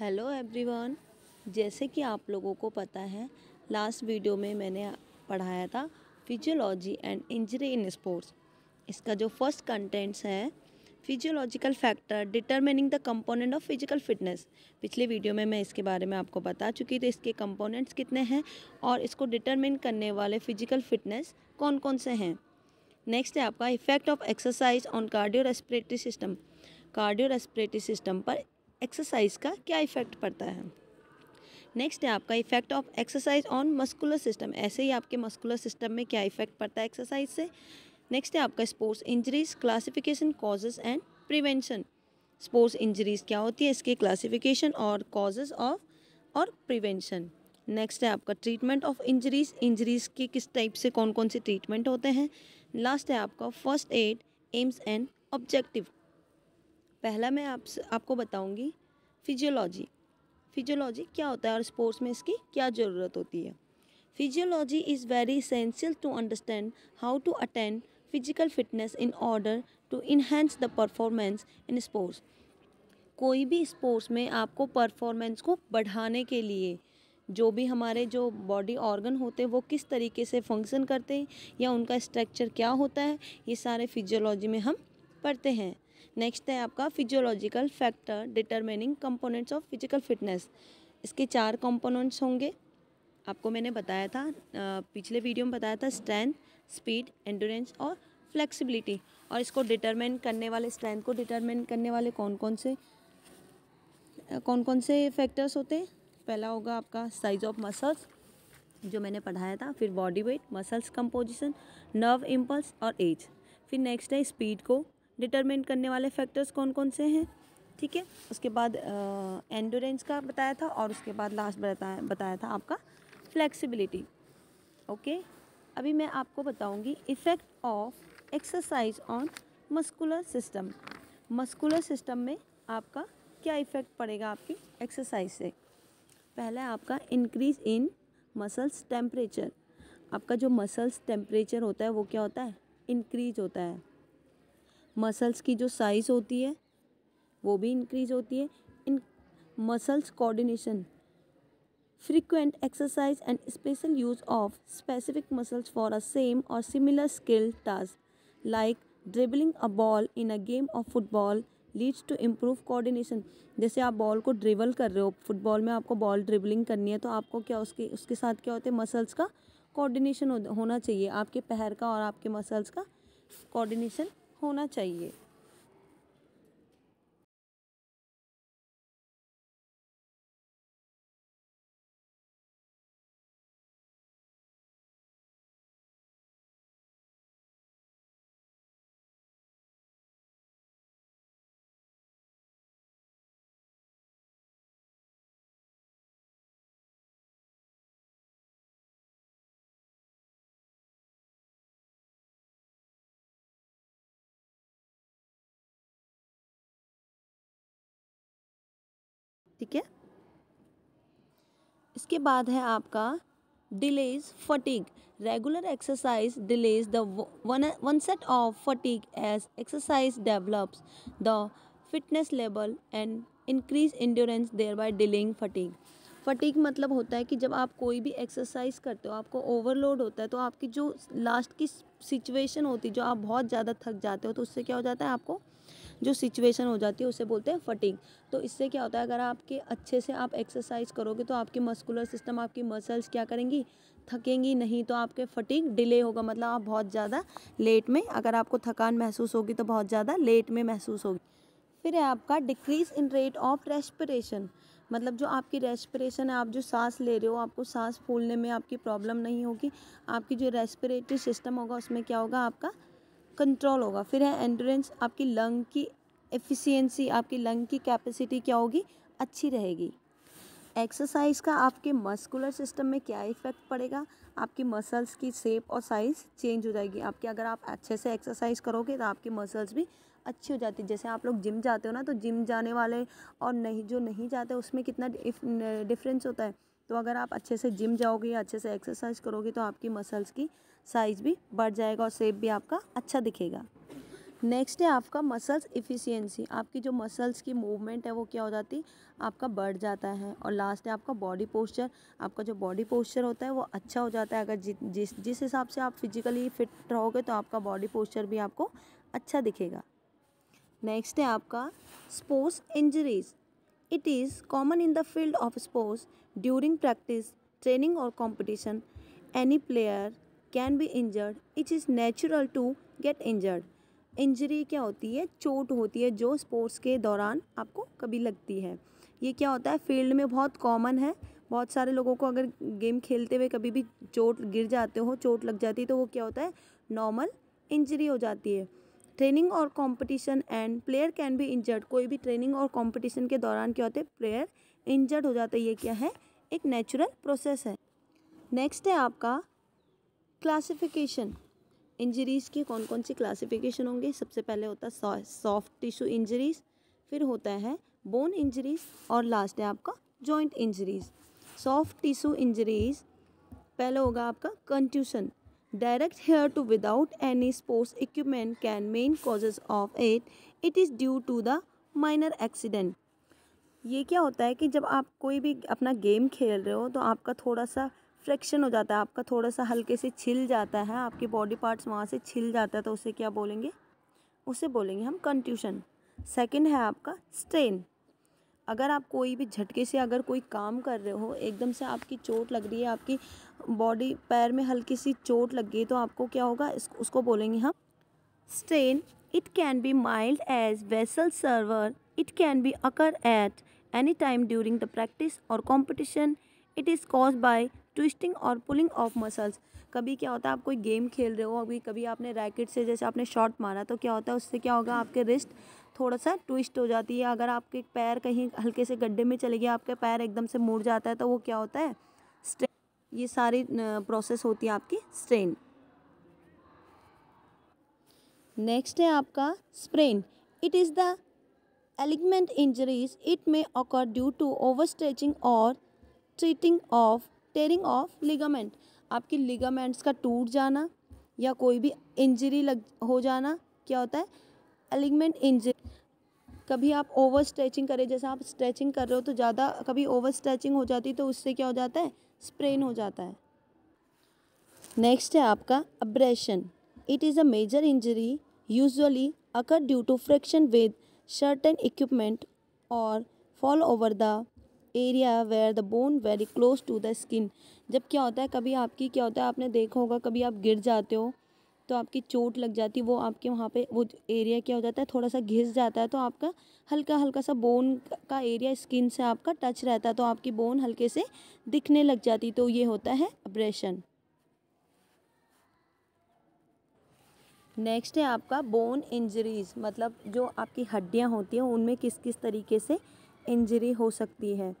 Hello everyone जैसे कि आप लोगों को पता है लास्ट वीडियो में मैंने पढ़ाया था physiology and injury in sports इसका जो फर्स्ट कंटेंट्स है physiological factor determining the component of physical fitness पिछले वीडियो में मैं इसके बारे में आपको बता चुकी थी इसके कंपोनेंट्स कितने हैं और इसको डिटरमिन करने वाले फिजिकल फिटनेस कौन कौन से हैं नेक्स्ट है आपका effect of exercise on cardio respiratory system cardio respiratory system पर एक्सरसाइज का क्या इफ़ेक्ट पड़ता है नेक्स्ट है आपका effect of exercise on muscular system ऐसे ही आपके मस्कुलर सिस्टम में क्या इफेक्ट पड़ता है एक्सरसाइज से नेक्स्ट है आपका sports injuries classification causes and prevention sports injuries क्या होती है इसके क्लासिफिकेशन और कॉजेज ऑफ और प्रिवेंशन नेक्स्ट है आपका ट्रीटमेंट ऑफ इंजरीज इंजरीज के किस टाइप से कौन कौन से ट्रीटमेंट होते हैं लास्ट है आपका first aid aims and objective पहला मैं आप आपको बताऊँगी फिजियोलॉजी फिजियोलॉजी क्या होता है और स्पोर्ट्स में इसकी क्या ज़रूरत होती है physiology is very essential to understand how to attend physical fitness in order to enhance the performance in sports कोई भी स्पोर्ट्स में आपको परफॉर्मेंस को बढ़ाने के लिए जो भी हमारे जो बॉडी ऑर्गन होते हैं वो किस तरीके से फंक्शन करते हैं या उनका स्ट्रक्चर क्या होता है ये सारे फिजियोलॉजी में हम पढ़ते हैं नेक्स्ट है आपका physiological factor determining components of physical fitness इसके चार कंपोनेंट्स होंगे आपको मैंने बताया था पिछले वीडियो में बताया था स्ट्रेंथ स्पीड एंडोरेंस और फ्लेक्सिबिलिटी और इसको डिटरमिन करने वाले स्ट्रेंथ को डिटरमिन करने वाले कौन कौन से कौन कौन से फैक्टर्स होते हैं पहला होगा आपका साइज ऑफ मसल्स जो मैंने पढ़ाया था फिर body weight muscles composition nerve impulse और एज फिर नेक्स्ट है स्पीड को डिटरमिन करने वाले फैक्टर्स कौन कौन से हैं ठीक है उसके बाद एंडोरेंस का बताया था और उसके बाद लास्ट बताया बताया था आपका फ्लेक्सिबिलिटी ओके अभी मैं आपको बताऊंगी effect of exercise on muscular system muscular system में आपका क्या इफ़ेक्ट पड़ेगा आपकी एक्सरसाइज से पहला है आपका इंक्रीज इन मसल्स टेम्परेचर आपका जो मसल्स टेम्परेचर होता है वो क्या होता है इंक्रीज होता है मसल्स की जो साइज़ होती है वो भी इंक्रीज होती है in muscles coordination frequent exercise and special use of specific muscles for a same और similar skill task like dribbling a ball in a game of football leads to improve coordination जैसे आप ball को dribble कर रहे हो football में आपको ball dribbling करनी है तो आपको क्या उसके उसके साथ क्या होते हैं मसल्स का कोऑर्डिनेशन होना चाहिए आपके पैर का और आपके मसल्स का कोऑर्डिनेशन होना चाहिए ठीक है इसके बाद है आपका delays fatigue regular exercise delays the onset of fatigue as exercise develops the fitness level and increase endurance thereby delaying fatigue fatigue मतलब होता है कि जब आप कोई भी एक्सरसाइज करते हो आपको ओवरलोड होता है तो आपकी जो लास्ट की सिचुएशन होती है जो आप बहुत ज़्यादा थक जाते हो तो उससे क्या हो जाता है आपको जो सिचुएशन हो जाती है उसे बोलते हैं फटिंग तो इससे क्या होता है अगर आपके अच्छे से आप एक्सरसाइज करोगे तो आपकी मस्कुलर सिस्टम आपकी मसल्स क्या करेंगी थकेंगी नहीं तो आपके फटिंग डिले होगा मतलब आप बहुत ज़्यादा लेट में अगर आपको थकान महसूस होगी तो बहुत ज़्यादा लेट में महसूस होगी फिर है आपका decrease in rate of respiration मतलब जो आपकी रेस्पिरेशन है आप जो सांस ले रहे हो आपको सांस फूलने में आपकी प्रॉब्लम नहीं होगी आपकी जो रेस्पिरेटरी सिस्टम होगा उसमें क्या होगा आपका कंट्रोल होगा फिर है एंडोरेंस आपकी लंग की एफिशिएंसी आपकी लंग की कैपेसिटी क्या होगी अच्छी रहेगी एक्सरसाइज का आपके मस्कुलर सिस्टम में क्या इफेक्ट पड़ेगा आपकी मसल्स की शेप और साइज़ चेंज हो जाएगी आपकी अगर आप अच्छे से एक्सरसाइज करोगे तो आपकी मसल्स भी अच्छी हो जाती है जैसे आप लोग जिम जाते हो ना तो जिम जाने वाले और नहीं जो नहीं जाते उसमें कितना डिफरेंस होता है तो अगर आप अच्छे से जिम जाओगे या अच्छे से एक्सरसाइज करोगे तो आपकी मसल्स की साइज़ भी बढ़ जाएगा और शेप भी आपका अच्छा दिखेगा नेक्स्ट है आपका मसल्स इफ़िशियंसी आपकी जो मसल्स की मूवमेंट है वो क्या हो जाती आपका बढ़ जाता है और लास्ट है आपका बॉडी पोस्चर आपका जो बॉडी पोस्चर होता है वो अच्छा हो जाता है अगर जि, जिस जिस हिसाब से आप फिजिकली फिट रहोगे तो आपका बॉडी पोस्चर भी आपको अच्छा दिखेगा नेक्स्ट है आपका sports injuries It is common in the field of sports. During practice, training, or competition, any player can be injured it is natural to get injured injury क्या होती है चोट होती है जो स्पोर्ट्स के दौरान आपको कभी लगती है ये क्या होता है फील्ड में बहुत कॉमन है बहुत सारे लोगों को अगर गेम खेलते हुए कभी भी चोट गिर जाते हो चोट लग जाती है तो वो क्या होता है नॉर्मल इंजरी हो जाती है ट्रेनिंग और competition and player can be injured कोई भी ट्रेनिंग और कंपटीशन के दौरान क्या होते हैं प्लेयर इंजर्ड हो जाता है ये क्या है एक नेचुरल प्रोसेस है नेक्स्ट है आपका क्लासिफिकेशन इंजरीज़ के कौन कौन सी क्लासिफिकेशन होंगे सबसे पहले होता है सॉफ्ट टिश्यू इंजरीज़ फिर होता है बोन इंजरीज़ और लास्ट है आपका joint injuries soft tissue injuries पहले होगा आपका कंट्यूशन direct hair to without any sports equipment can main causes of it it is due to the minor accident ये क्या होता है कि जब आप कोई भी अपना गेम खेल रहे हो तो आपका थोड़ा सा फ्रैक्शन हो जाता है आपका थोड़ा सा हल्के से छिल जाता है आपके बॉडी पार्ट्स वहाँ से छिल जाता है तो उसे क्या बोलेंगे उसे बोलेंगे हम कंट्यूशन सेकंड है आपका स्ट्रेन अगर आप कोई भी झटके से अगर कोई काम कर रहे हो एकदम से आपकी चोट लग रही है आपकी बॉडी पैर में हल्की सी चोट लग गई तो आपको क्या होगा उसको बोलेंगे हम strain it can be mild as वेसल severe it can be occur at any time during the practice और competition it is cause by twisting और पुलिंग ऑफ मसल्स कभी क्या होता है आप कोई गेम खेल रहे हो अभी कभी आपने रैकेट से जैसे आपने शॉट मारा तो क्या होता है उससे क्या होगा आपके रिस्ट थोड़ा सा ट्विस्ट हो जाती है अगर आपके पैर कहीं हल्के से गड्ढे में चले गया आपका पैर एकदम से मुड़ जाता है तो वो क्या होता है स्ट्रेन ये सारी प्रोसेस होती है आपकी स्ट्रेन नेक्स्ट है आपका sprain it is the ligament injuries it may occur due to overstretching और treating of tearing of ligament आपकी लिगामेंट्स का टूट जाना या कोई भी इंजरी लग हो जाना क्या होता है अलिगमेंट इंजरी कभी आप ओवर स्ट्रेचिंग करें जैसे आप स्ट्रेचिंग कर रहे हो तो ज़्यादा कभी ओवर स्ट्रेचिंग हो जाती तो उससे क्या हो जाता है स्प्रेन हो जाता है नेक्स्ट है आपका abrasion it is a major injury usually occur due to friction with and equipment और fall over the area where the bone very close to the skin जब क्या होता है कभी आपकी क्या होता है आपने देखा होगा कभी आप गिर जाते हो तो आपकी चोट लग जाती है वो आपके वहाँ पे वो एरिया क्या हो जाता है थोड़ा सा घिस जाता है तो आपका हल्का हल्का सा बोन का एरिया स्किन से आपका टच रहता है तो आपकी बोन हल्के से दिखने लग जाती तो ये होता है अब्रेशन नेक्स्ट है आपका बोन इंजरीज मतलब जो आपकी हड्डियाँ होती हैं उनमें किस किस तरीके से इंजरी हो सकती है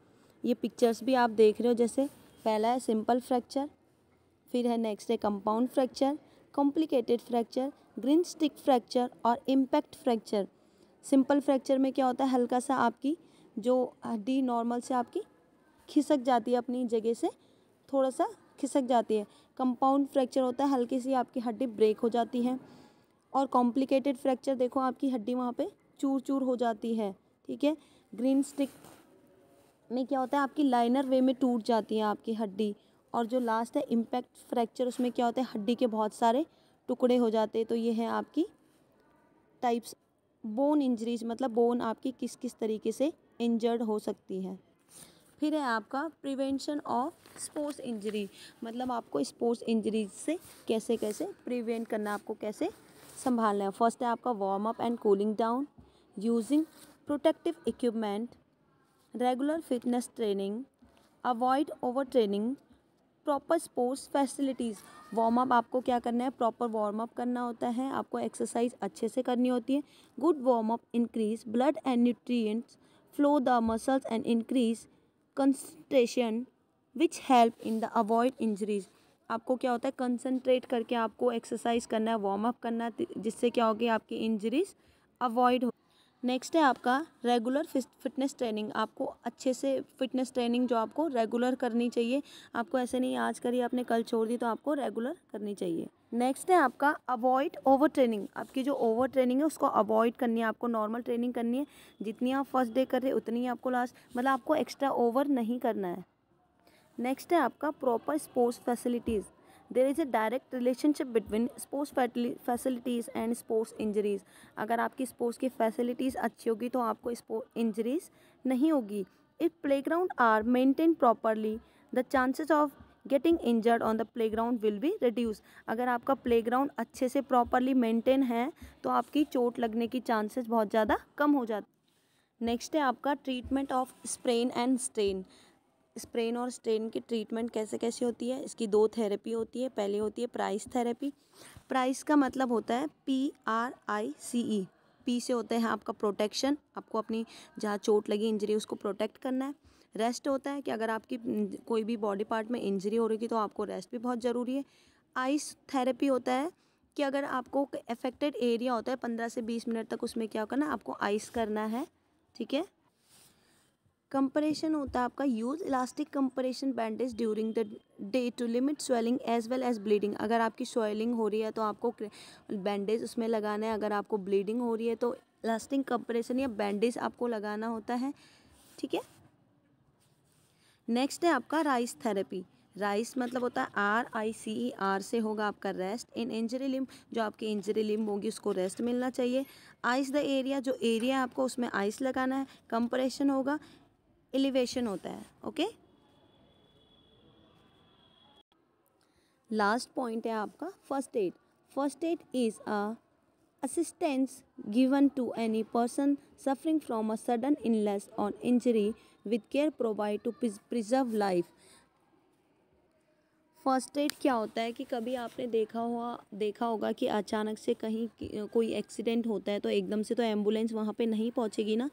ये पिक्चर्स भी आप देख रहे हो जैसे पहला है सिंपल फ्रैक्चर फिर है नेक्स्ट है compound fracture complicated fracture greenstick fracture और इम्पैक्ट फ्रैक्चर सिंपल फ्रैक्चर में क्या होता है हल्का सा आपकी जो हड्डी नॉर्मल से आपकी खिसक जाती है अपनी जगह से थोड़ा सा खिसक जाती है कंपाउंड फ्रैक्चर होता है हल्की सी आपकी हड्डी ब्रेक हो जाती है और कॉम्प्लिकेटेड फ्रैक्चर देखो आपकी हड्डी वहाँ पे चूर चूर हो जाती है ठीक है ग्रीन स्टिक में क्या होता है आपकी लाइनर वे में टूट जाती है आपकी हड्डी और जो लास्ट है इम्पैक्ट फ्रैक्चर उसमें क्या होता है हड्डी के बहुत सारे टुकड़े हो जाते हैं तो ये हैं आपकी टाइप्स बोन इंजरीज मतलब बोन आपकी किस किस तरीके से इंजर्ड हो सकती है फिर है आपका प्रिवेंशन ऑफ स्पोर्ट्स इंजरी मतलब आपको स्पोर्ट्स इंजरीज से कैसे कैसे प्रिवेंट करना आपको कैसे संभालना है फर्स्ट है आपका warm up and cooling down using protective equipment regular fitness training avoid overtraining proper sports facilities warm up आपको क्या करना है प्रॉपर वार्म अप करना होता है आपको एक्सरसाइज अच्छे से करनी होती है good warm up increase blood and nutrients flow the muscles and increase concentration which help in the avoid injuries आपको क्या होता है कंसनट्रेट करके आपको एक्सरसाइज करना है वार्म अप करना है जिससे क्या होगी आपकी इंजरीज अवॉइड हो नेक्स्ट है आपका रेगुलर फिटनेस ट्रेनिंग आपको अच्छे से फिटनेस ट्रेनिंग जो आपको रेगुलर करनी चाहिए आपको ऐसे नहीं आज करी आपने कल छोड़ दी तो आपको रेगुलर करनी चाहिए नेक्स्ट है आपका अवॉइड ओवर ट्रेनिंग आपकी जो ओवर ट्रेनिंग है उसको अवॉइड करनी है आपको नॉर्मल ट्रेनिंग करनी है जितनी आप फर्स्ट डे कर रहे उतनी ही आपको लास्ट मतलब आपको एक्स्ट्रा ओवर नहीं करना है नेक्स्ट है आपका proper sports facilities there is a direct relationship between sports facilities and sports injuries अगर आपकी स्पोर्ट्स की फैसिलिटीज़ अच्छी होगी तो आपको स्पोर्ट इंजरीज़ नहीं होगी if playground are maintain properly the chances of getting injured on the playground will be reduce अगर आपका प्ले ग्राउंड अच्छे से प्रॉपरली मेंटेन है तो आपकी चोट लगने की चांसेज बहुत ज़्यादा कम हो जाती नेक्स्ट है आपका treatment of sprain and strain sprain और स्ट्रेन की ट्रीटमेंट कैसे कैसे होती है इसकी दो थेरेपी होती है पहली होती है प्राइस थेरेपी प्राइस का मतलब होता है P R I C E P से होता है आपका प्रोटेक्शन आपको अपनी जहाँ चोट लगी इंजरी उसको प्रोटेक्ट करना है रेस्ट होता है कि अगर आपकी कोई भी बॉडी पार्ट में इंजरी हो रही थी तो आपको रेस्ट भी बहुत ज़रूरी है आइस थेरेपी होता है कि अगर आपको अफेक्टेड एरिया होता है पंद्रह से बीस मिनट तक उसमें क्या करना है आपको आइस करना है ठीक है कंपरेशन होता है आपका use elastic compression bandage during the day to limit swelling as well as bleeding अगर आपकी स्वेलिंग हो रही है तो आपको बैंडेज उसमें लगाना है अगर आपको ब्लीडिंग हो रही है तो इलास्टिक कंपरेशन या बैंडेज आपको लगाना होता है ठीक है नेक्स्ट है आपका राइस थेरेपी राइस मतलब होता है are I C E R से होगा आपका रेस्ट इन इंजरी लिम जो आपकी इंजरी लिम होगी उसको रेस्ट मिलना चाहिए आइस द एरिया जो एरिया है आपको उसमें आइस लगाना है कंप्रेशन होगा एलिवेशन होता है ओके लास्ट पॉइंट है आपका first aid first aid is a assistance given to any person suffering from a sudden illness और injury with care provide to preserve life first aid क्या होता है कि कभी आपने देखा हुआ देखा होगा कि अचानक से कहीं कोई एक्सीडेंट होता है तो एकदम से तो एम्बुलेंस वहाँ पे नहीं पहुँचेगी ना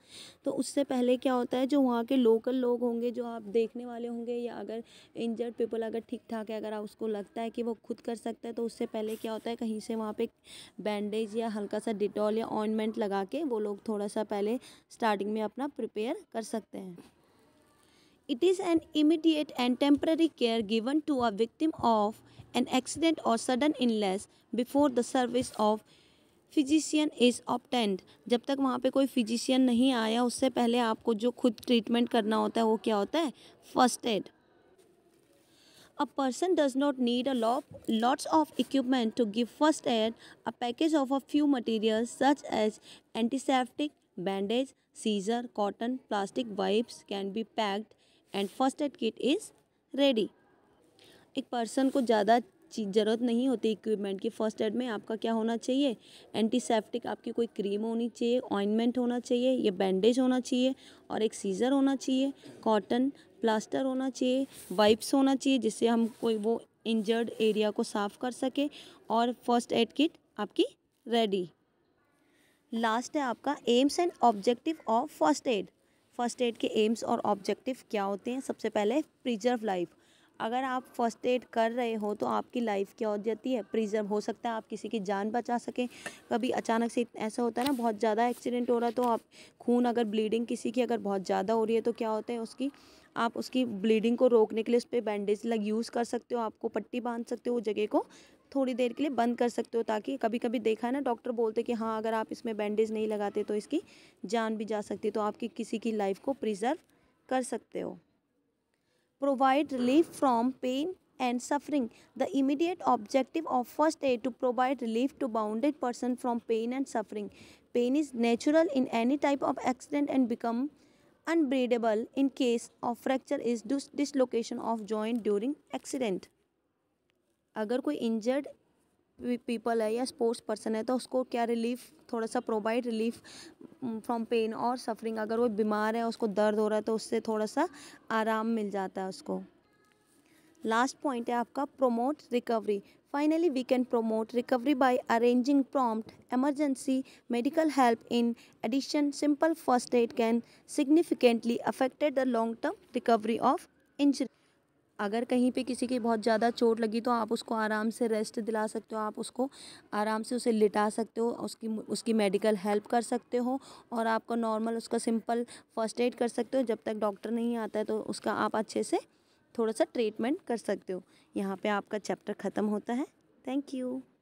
तो उससे पहले क्या होता है जो वहाँ के लोकल लोग होंगे जो आप देखने वाले होंगे या अगर इंजर्ड पीपल अगर ठीक ठाक है अगर उसको लगता है कि वो खुद कर सकता है तो उससे पहले क्या होता है कहीं से वहाँ पर बैंडेज या हल्का सा डिटॉल या ऑइनमेंट लगा के वो लोग थोड़ा सा पहले स्टार्टिंग में अपना प्रिपेयर कर सकते हैं It is an immediate and temporary care given to a victim of an accident or sudden illness before the service of physician is obtained. जब तक वहाँ पे कोई physician नहीं आया उससे पहले आपको जो खुद treatment करना होता है वो क्या होता है First aid. A person does not need a lot lots of equipment to give first aid. A package of a few materials such as antiseptic, bandage, scissor, cotton, plastic wipes can be packed and first aid kit is ready एक person को ज़्यादा चीज ज़रूरत नहीं होती equipment की first aid में आपका क्या होना चाहिए एंटीसेप्टिक आपकी कोई क्रीम होनी चाहिए ऑइनमेंट होना चाहिए या बैंडेज होना चाहिए और एक सीज़र होना चाहिए कॉटन प्लास्टर होना चाहिए वाइप्स होना चाहिए जिससे हम कोई वो इंजर्ड एरिया को साफ़ कर सके और फर्स्ट एड किट आपकी रेडी लास्ट है आपका aims and objective of first aid first aid के एम्स और ऑब्जेक्टिव क्या होते हैं सबसे पहले प्रिजर्व लाइफ अगर आप फर्स्ट एड कर रहे हो तो आपकी लाइफ क्या हो जाती है प्रिजर्व हो सकता है आप किसी की जान बचा सकें कभी अचानक से ऐसा होता है ना बहुत ज़्यादा एक्सीडेंट हो रहा है तो आप खून अगर ब्लीडिंग किसी की अगर बहुत ज़्यादा हो रही है तो क्या होता है उसकी आप उसकी ब्लीडिंग को रोकने के लिए उस पर बैंडेज लग यूज़ कर सकते हो आपको पट्टी बांध सकते हो उस जगह को थोड़ी देर के लिए बंद कर सकते हो ताकि कभी कभी देखा है ना डॉक्टर बोलते कि हाँ अगर आप इसमें बैंडेज नहीं लगाते तो इसकी जान भी जा सकती है तो आपकी किसी की लाइफ को प्रिजर्व कर सकते हो provide relief from pain and suffering the immediate objective of first aid to provide relief to wounded person from pain and suffering pain is natural in any type of accident and become unbearable in case of fracture is dislocation of joint during accident अगर कोई injured people है या sports person है तो उसको क्या relief थोड़ा सा प्रोवाइड रिलीफ फ्रॉम पेन और सफरिंग अगर वो बीमार है उसको दर्द हो रहा है तो उससे थोड़ा सा आराम मिल जाता है उसको लास्ट पॉइंट है आपका promote recovery finally we can promote recovery by arranging prompt emergency medical help in addition simple first aid can significantly affected the long term recovery of injury अगर कहीं पे किसी की बहुत ज़्यादा चोट लगी तो आप उसको आराम से रेस्ट दिला सकते हो आप उसको आराम से उसे लिटा सकते हो उसकी उसकी मेडिकल हेल्प कर सकते हो और आपका नॉर्मल उसका सिंपल फर्स्ट एड कर सकते हो जब तक डॉक्टर नहीं आता है तो उसका आप अच्छे से थोड़ा सा ट्रीटमेंट कर सकते हो यहाँ पे आपका चैप्टर ख़त्म होता है थैंक यू